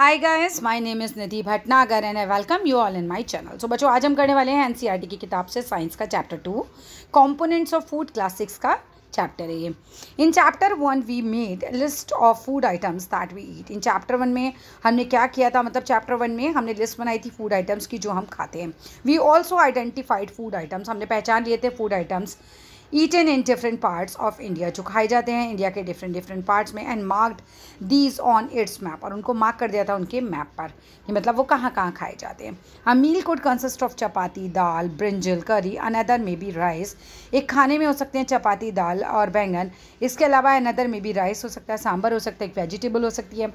hi guys my name is Nidhi Bhatnagar and I welcome you all in my channel so बच्चों आज हम करने वाले हैं एन e की किताब से साइंस का chapter two components of food class six का चैप्टर है ये in chapter one we made list of food items that we eat in chapter one में हमने क्या किया था मतलब चैप्टर वन में हमने लिस्ट बनाई थी फूड आइटम्स की जो हम खाते हैं we also identified food items हमने पहचान लिए थे food items eaten in different parts of India जो खाए जाते हैं इंडिया के डिफरेंट डिफरेंट पार्ट्स में and marked these on its map और उनको मार्क कर दिया था उनके मैप पर कि मतलब वो कहाँ कहाँ खाए जाते हैं a meal could consist of chapati dal brinjal curry another may be rice एक खाने में हो सकते हैं चपाती दाल और बैंगन इसके अलावा अनदर में बी राइस हो सकता है सांभर हो सकता है एक वेजिटेबल हो सकती है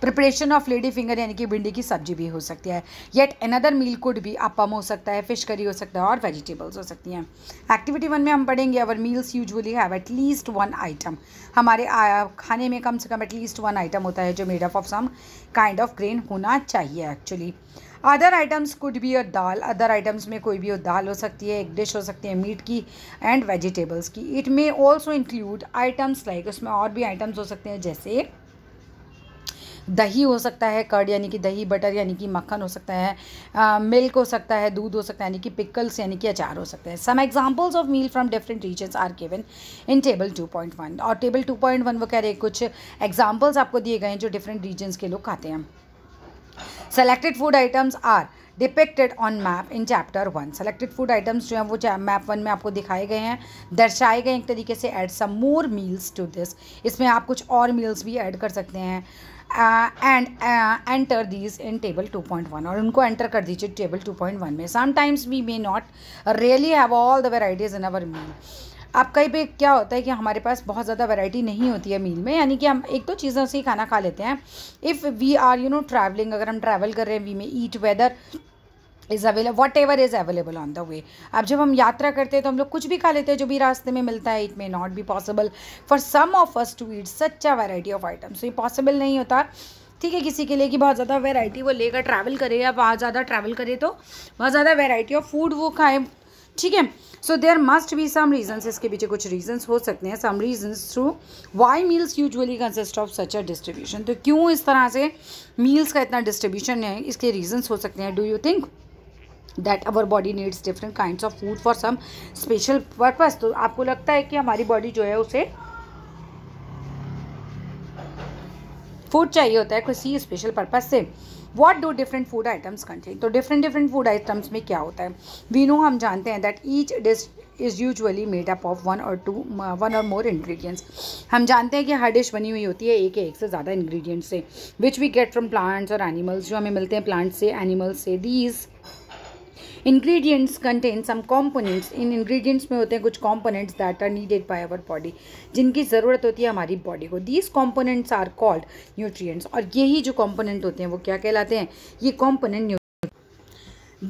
प्रिपरेशन ऑफ लेडी फिंगर यानी कि भिंडी की सब्जी भी हो सकती है येट अनदर मील कुड भी अपम हो सकता है फिश करी हो सकता है और वेजिटेबल्स हो सकती हैं एक्टिविटी वन में हम पढ़ेंगे our meals usually have at least one item हमारे खाने में कम से कम एटलीस्ट वन आइटम होता है जो made up of some kind of grain होना चाहिए एक्चुअली अदर आइटम्स कुड भी और दाल अदर आइटम्स में कोई भी हो दाल हो सकती है एक डिश हो सकती है मीट की एंड वेजिटेबल्स की it may also include items like उसमें और भी आइटम्स हो सकते हैं जैसे दही हो सकता है कर्ड यानी कि दही बटर यानी कि मक्खन हो सकता है मिल्क हो सकता है दूध हो सकता है यानी कि पिकल्स यानी कि अचार हो सकता है some examples of meal from different regions are given in table two point one और टेबल टू पॉइंट वन वो कह रहे हैं कुछ एग्जाम्पल्स आपको दिए गए हैं जो डिफरेंट रीजन्स के लोग खाते हैं selected food items are depicted on map in chapter one selected food items जो हैं वो मैप वन में आपको दिखाए गए हैं दर्शाए गए एक तरीके से add some more meals to this इसमें आप कुछ और मील्स भी ऐड कर सकते हैं and enter these in table 2.1 और उनको एंटर कर दीजिए टेबल 2.1 में sometimes we may not really have all the varieties in our meal अब कहीं पे क्या होता है कि हमारे पास बहुत ज़्यादा वैरायटी नहीं होती है मील में यानी कि हम एक तो चीज़ों से ही खाना खा लेते हैं if we are you know travelling अगर हम ट्रैवल कर रहे हैं we may eat whether is available whatever is available on the way अब जब हम यात्रा करते हैं तो हम लोग कुछ भी खा लेते हैं जो भी रास्ते में मिलता है it may not be possible for some of us to eat such a variety of items ये पॉसिबल नहीं होता ठीक है किसी के लिए कि बहुत ज़्यादा वेराइटी वो लेकर ट्रैवल करे या बहुत ज़्यादा ट्रैवल करे तो बहुत ज़्यादा वेराइटी ऑफ फूड वो खाए ठीक है so there must be some reasons इसके पीछे कुछ रीजन्स हो सकते हैं some reasons through why meals usually consist of such a distribution तो क्यों इस तरह से मील्स का इतना डिस्ट्रीब्यूशन है इसके रीजन्स हो सकते हैं do you think that our body needs different kind of food for some special purpose तो आपको लगता है कि हमारी बॉडी जो है उसे फूड चाहिए होता है किसी स्पेशल पर्पज़ से what do different food items contain तो डिफरेंट डिफरेंट फूड आइटम्स में क्या होता है वी नो हम जानते हैं that each dish is usually made up of one और टू वन और मोर इन्ग्रीडियंट्स हम जानते हैं कि हर डिश बनी हुई होती है एक एक से ज़्यादा इन्ग्रीडियंट्स से which we get from plants और एनिमल्स जो हमें मिलते हैं प्लांट्स से एनिमल्स से these ingredients contain some components इन इंग्रेडिएंट्स में होते हैं कुछ components that are needed by our body जिनकी ज़रूरत होती है हमारी बॉडी को these components are called nutrients और यही जो कॉम्पोनेंट होते हैं वो क्या कहलाते हैं ये component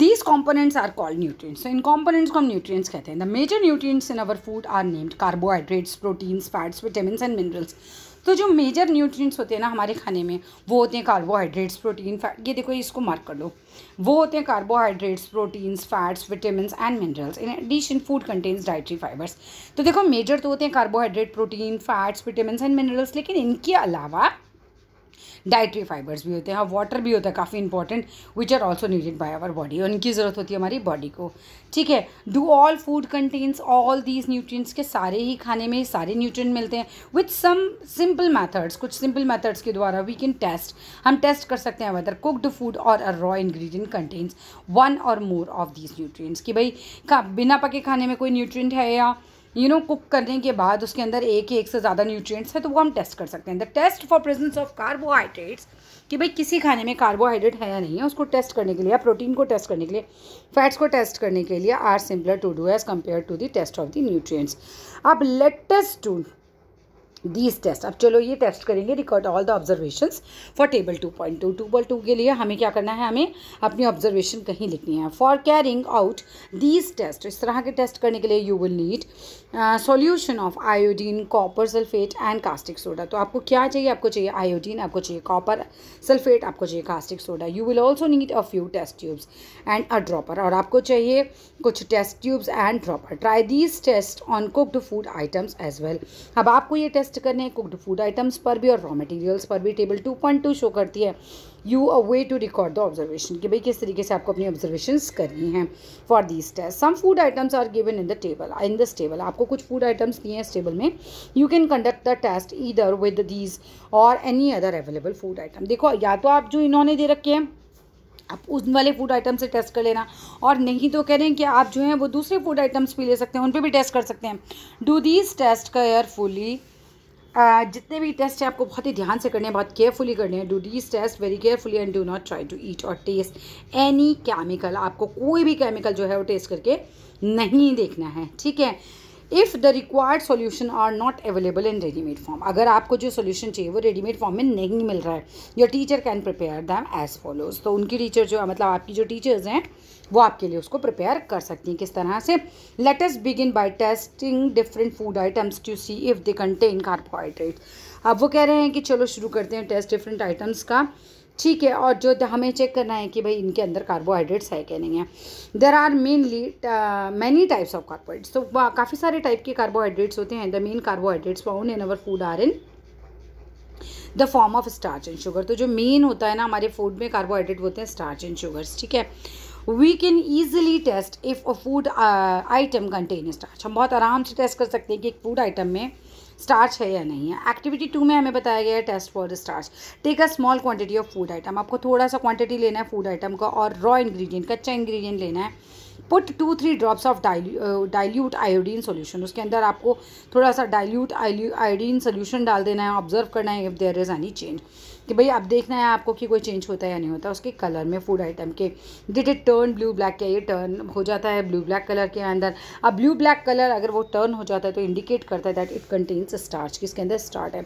these components are called nutrients इन कॉम्पोनेंट्स को हम न्यूट्रिय कहते हैं the major nutrients in our food are named carbohydrates proteins fats vitamin and minerals तो जो मेजर न्यूट्रिएंट्स होते हैं ना हमारे खाने में वो होते हैं कार्बोहाइड्रेट्स प्रोटीन फैट ये देखो इसको मार्क कर लो वो होते हैं carbohydrates proteins fats vitamin and minerals in addition food contains dietary fibres तो देखो मेजर तो होते हैं carbohydrate protein fats vitamin and minerals लेकिन इनके अलावा डाइट्री फाइबर्स भी होते हैं और वाटर भी होता है काफ़ी important which are also needed by our body उनकी ज़रूरत होती है हमारी बॉडी को ठीक है do all food contains all these nutrients के सारे ही खाने में सारे न्यूट्रिएंट मिलते हैं विथ सम सिंपल मैथड्स कुछ सिंपल मैथड्स के द्वारा वी कैन टेस्ट हम टेस्ट कर सकते हैं वेदर कुकड फूड और रॉ इन्ग्रीडियंट कंटेन्स वन और मोर ऑफ दीज न्यूट्रिय कि भाई बिना पके खाने में कोई न्यूट्रिय है या यू नो कुक करने के बाद उसके अंदर एक ही एक से ज़्यादा न्यूट्रिएंट्स है तो वो हम टेस्ट कर सकते हैं the test for presence of carbohydrates कि भाई किसी खाने में कार्बोहाइड्रेट है या नहीं है उसको टेस्ट करने के लिए या प्रोटीन को टेस्ट करने के लिए फैट्स को टेस्ट करने के लिए are simpler to do as compare to the test of the nutrients अब लेटेस्ट टू दीज टेस्ट अब चलो ये टेस्ट करेंगे record all the observation for table two point two two point two के लिए हमें क्या करना है हमें अपनी ऑब्जर्वेशन कहीं लिखनी है for carrying out these test इस तरह के टेस्ट करने के लिए you will need solution of iodine copper sulphate and caustic soda तो आपको क्या चाहिए आपको चाहिए आयोडीन आपको चाहिए कॉपर सल्फेट आपको चाहिए caustic soda you will also need a few test tubes and a dropper और आपको चाहिए कुछ test tubes and dropper try these test on cooked food items as well अब आपको ये टेस्ट टेस्ट करने कुकड फूड आइटम्स पर भी और रॉ मटेरियल्स पर भी table two point two show करती है you a way to record the observation कि भाई किस तरीके से आपको अपनी ऑब्जर्वेशन करनी है for this test some food items are given in the table in this table आपको कुछ फूड आइटम्स दिए हैं इस टेबल में you can conduct the test either with these और any other available food item देखो या तो आप जो इन्होंने दे रखे हैं आप उन वाले फूड आइटम से टेस्ट कर लेना और नहीं तो कह रहे हैं कि आप जो हैं वो दूसरे फूड आइटम्स भी ले सकते हैं उन पर भी टेस्ट कर सकते हैं डू दीज टेस्ट केयरफुली जितने भी टेस्ट हैं आपको बहुत ही ध्यान से करने हैं बहुत केयरफुली करने हैं do these test very carefully and do not try to eat और टेस्ट एनी केमिकल आपको कोई भी केमिकल जो है वो टेस्ट करके नहीं देखना है ठीक है if the required solution are not available in readymade form अगर आपको जो सोल्यूशन चाहिए वो रेडीमेड फॉर्म में नहीं मिल रहा है your teacher can prepare them as follows तो उनकी टीचर जो मतलब आपकी जो टीचर्स हैं वो आपके लिए उसको प्रिपेयर कर सकती हैं किस तरह से let us begin by testing different food items to see if they contain carbohydrate अब वो कह रहे हैं कि चलो शुरू करते हैं टेस्ट डिफरेंट आइटम्स का ठीक है और जो हमें चेक करना है कि भाई इनके अंदर कार्बोहाइड्रेट्स है क्या नहीं है there are mainly many types of carbohydrates तो काफ़ी सारे टाइप के कार्बोहाइड्रेट्स होते हैं the main carbohydrates found in our food are in the form of starch and sugar तो जो मेन होता है ना हमारे फूड में कार्बोहाइड्रेट होते हैं स्टार्च एंड शुगर्स ठीक है we can easily test if a food item contain starch हम बहुत आराम से टेस्ट कर सकते हैं कि एक फूड आइटम में स्टार्च है या नहीं है एक्टिविटी टू में हमें बताया गया है test for the starch take a small quantity of food item आपको थोड़ा सा क्वांटिटी लेना है फूड आइटम का और रॉ इंग्रेडिएंट कच्चा इंग्रेडिएंट लेना है put two three drops of dilute iodine solution उसके अंदर आपको थोड़ा सा डायल्यूट आयोडीन सोल्यूशन डाल देना है ऑब्जर्व करना है if there is any change कि भाई अब देखना है आपको कि कोई चेंज होता है या नहीं होता उसके कलर में फूड आइटम के did it turn blue black क्या ये टर्न हो जाता है ब्लू ब्लैक कलर के अंदर अब ब्लू ब्लैक कलर अगर वो टर्न हो जाता है तो इंडिकेट करता है दैट इट कंटेन्स स्टार्च किसके अंदर स्टार्ट है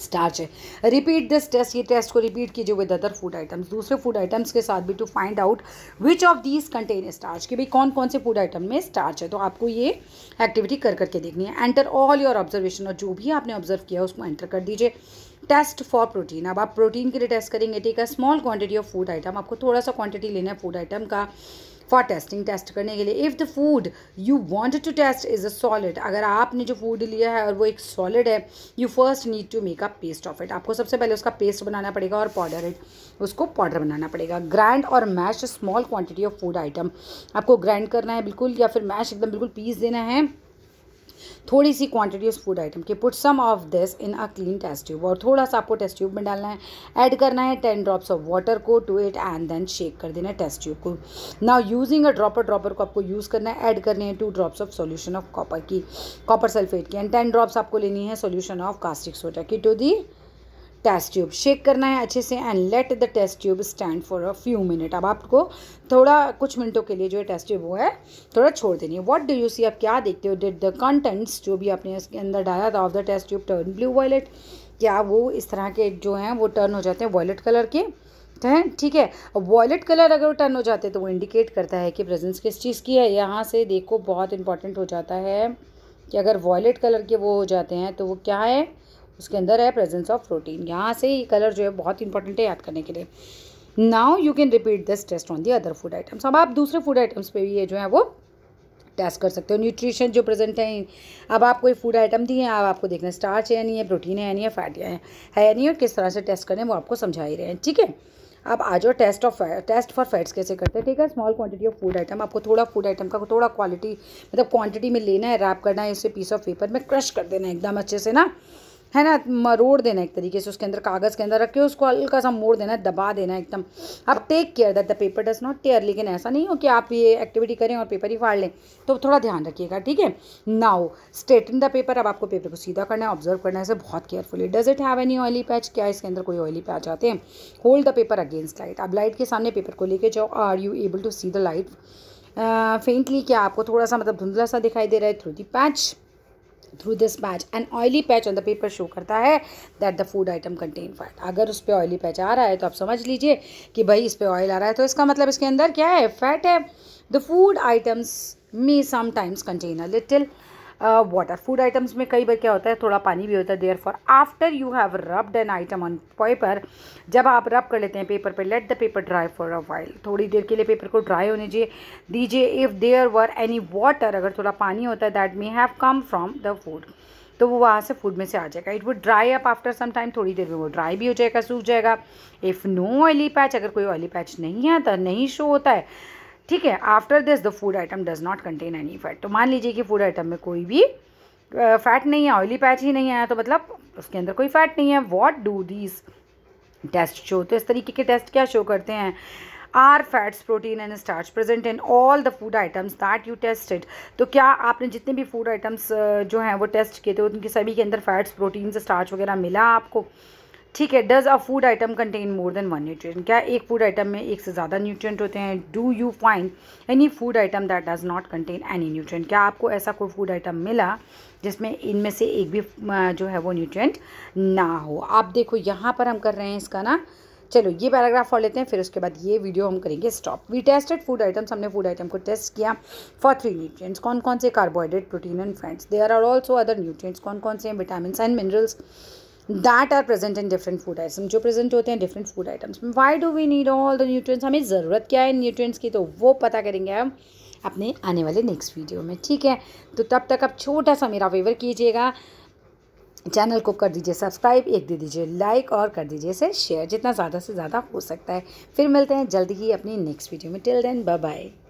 स्टार्च है रिपीट दिस टेस्ट ये टेस्ट को रिपीट कीजिए विद अदर फूड आइटम्स दूसरे फूड आइटम्स के साथ भी to find out which of these contain starch कि भाई कौन कौन से फूड आइटम में स्टार्च है तो आपको ये एक्टिविटी कर करके देखनी है एंटर ऑल योर ऑब्जर्वेशन और जो भी आपने ऑब्जर्व किया उसको एंटर कर दीजिए टेस्ट फॉर प्रोटीन अब आप प्रोटीन के लिए टेस्ट करेंगे ठीक है small quantity of food item आपको थोड़ा सा क्वांटिटी लेना है फूड आइटम का फॉर टेस्टिंग टेस्ट करने के लिए if the food you want to test is a solid अगर आपने जो फूड लिया है और वो एक सॉलिड है you first need to make a paste of it आपको सबसे पहले उसका पेस्ट बनाना पड़ेगा और पाउडर इट उसको पाउडर बनाना पड़ेगा ग्राइंड और mash small quantity of food item आपको ग्राइंड करना है बिल्कुल या फिर मैश एकदम बिल्कुल पीस देना है थोड़ी सी क्वांटिटी उस फूड आइटम की put some of this in a clean test tube और थोड़ा सा आपको टेस्ट ट्यूब में डालना है ऐड करना है टेन ड्रॉप्स ऑफ वाटर को to it and then shake कर देना है टेस्ट ट्यूब को now using a dropper dropper को आपको यूज़ करना है ऐड करने हैं two drops of solution of copper की कॉपर सल्फेट की एंड टेन ड्रॉप्स आपको लेनी है सोल्यूशन ऑफ कास्टिक सोडा की to the test tube shake करना है अच्छे से and let the test tube stand for a few minute अब आपको थोड़ा कुछ मिनटों के लिए जो है टेस्ट ट्यूब वो है थोड़ा छोड़ देनी है वॉट डू यू सी आप क्या देखते हो डिड द कंटेंट्स जो भी आपने इसके अंदर डाला था of the test tube turn blue violet क्या वो इस तरह के जो हैं वो टर्न हो जाते हैं वॉयलेट कलर के तो हैं ठीक है अब वॉयलेट कलर अगर वो टर्न हो जाते हैं तो वो इंडिकेट करता है कि प्रेजेंस किस चीज़ की है यहाँ से देखो बहुत इंपॉर्टेंट हो जाता है कि अगर वॉयलेट कलर के वो हो जाते हैं तो वो क्या है उसके अंदर है प्रेजेंस ऑफ प्रोटीन यहाँ से ये कलर जो है बहुत इंपॉर्टेंट है याद करने के लिए now you can repeat this test on the other food items अब आप दूसरे फूड आइटम्स पे भी ये जो है वो टेस्ट कर सकते हो न्यूट्रिशन जो प्रेजेंट है अब आप कोई फूड आइटम दिए हैं अब आपको देखना है स्टार्च है नहीं है प्रोटीन है या नहीं है फैट है है या नहीं और किस तरह से टेस्ट करें वो आपको समझा ही रहे हैं ठीक है अब आ जाओ test of test for fats कैसे करते हैं ठीक है small quantity of food item आपको थोड़ा फूड आइटम का थोड़ा क्वालिटी मतलब क्वांटिटी में लेना है रैप करना है इसे पीस ऑफ पेपर में क्रश कर देना है एकदम अच्छे से ना है ना मरोड़ देना एक तरीके से उसके अंदर कागज़ के अंदर रख के उसको हल्का सा मोड़ देना है दबा देना है एकदम अब take care that the paper does not tear लेकिन ऐसा नहीं हो कि आप ये एक्टिविटी करें और पेपर ही फाड़ लें तो थोड़ा ध्यान रखिएगा ठीक है नाउ स्ट्रेटन द पेपर अब आपको पेपर को सीधा करना है ऑब्जर्व करना है इसे बहुत carefully does it have any oily patch क्या इसके अंदर कोई ऑयली पैच आते हैं hold the paper against light अब लाइट के सामने पेपर को लेके जाओ are you able to see the light faintly क्या आपको थोड़ा सा मतलब धुंधला सा दिखाई दे रहा है through the patch through this patch an oily patch on the paper show करता है that the food item contain fat अगर उस पर ऑयली पैच आ रहा है तो आप समझ लीजिए कि भाई इस पर ऑयल आ रहा है तो इसका मतलब इसके अंदर क्या है फैट है the food items may sometimes contain a little water food items में कई बार क्या होता है थोड़ा पानी भी होता है therefore after you have rubbed an item on paper जब आप रब कर लेते हैं पेपर पर let the paper dry for a while थोड़ी देर के लिए पेपर को ड्राई होने चाहिए दीजिए if there were any water अगर थोड़ा पानी होता है that may have come from the food तो वो वहाँ से फूड में से आ जाएगा it would dry up after some time थोड़ी देर में वो ड्राई भी हो जाएगा सूख जाएगा इफ़ नो ऑयली पैच अगर कोई ऑयली पैच नहीं आता नहीं शो होता है ठीक है after this the food item does not contain any fat तो मान लीजिए कि फूड आइटम में कोई भी फैट नहीं है ऑयली पैच ही नहीं आया तो मतलब उसके अंदर कोई फैट नहीं है what do this test show तो इस तरीके के टेस्ट क्या शो करते हैं are fats protein and starch present in all the food items that you tested तो क्या आपने जितने भी फूड आइटम्स जो हैं वो टेस्ट किए थे उनके सभी के अंदर फैट्स प्रोटीन्स स्टार्च वगैरह मिला आपको ठीक है does a food item contain more than one nutrient क्या एक फूड आइटम में एक से ज़्यादा न्यूट्रिएंट होते हैं do you find any food item that does not contain any nutrient क्या आपको ऐसा कोई फूड आइटम मिला जिसमें इनमें से एक भी जो है वो न्यूट्रिएंट ना हो आप देखो यहाँ पर हम कर रहे हैं इसका ना चलो ये पैराग्राफ पढ़ लेते हैं फिर उसके बाद ये वीडियो हम करेंगे stop we tested food items हमने फूड आइटम को टेस्ट किया फॉर थ्री न्यूट्रिएंट्स कौन कौन से carbohydrate protein and fats there are also other nutrients कौन कौन से हैं vitamin and minerals that are present in different food items जो प्रेजेंट होते हैं different food items why do we need all the nutrients हमें ज़रूरत क्या है न्यूट्रिएंट्स की तो वो पता करेंगे हम अपने आने वाले नेक्स्ट वीडियो में ठीक है तो तब तक आप छोटा सा मेरा फेवर कीजिएगा चैनल को कर दीजिए सब्सक्राइब एक दे दीजिए लाइक और कर दीजिए इसे शेयर जितना ज़्यादा से ज़्यादा हो सकता है फिर मिलते हैं जल्दी ही अपनी नेक्स्ट वीडियो में टिल देन बाय बाय